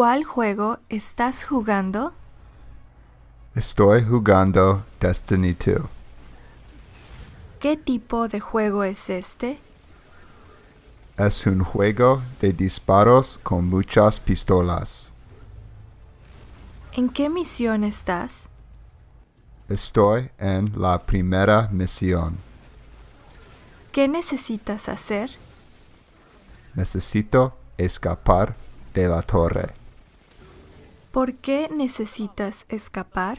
¿Cuál juego estás jugando? Estoy jugando Destiny 2. ¿Qué tipo de juego es este? Es un juego de disparos con muchas pistolas. ¿En qué misión estás? Estoy en la primera misión. ¿Qué necesitas hacer? Necesito escapar de la torre. ¿Por qué necesitas escapar?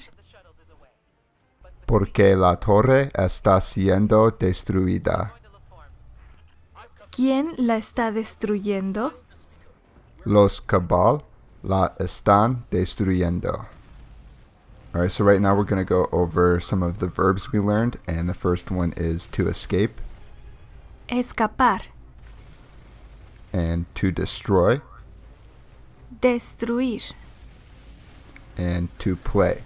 Porque la torre está siendo destruida. ¿Quién la está destruyendo? Los Cabal la están destruyendo. Alright, so right now we're going to go over some of the verbs we learned, and the first one is to escape. Escapar. And to destroy. Destruir. and to play.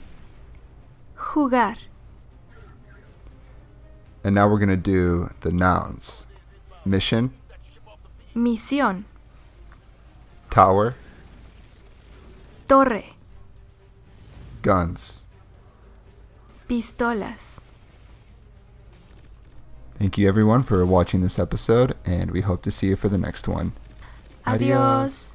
Jugar. And now we're going to do the nouns. Mission. Misión. Tower. Torre. Guns. Pistolas. Thank you everyone for watching this episode, and we hope to see you for the next one. Adios. Adios.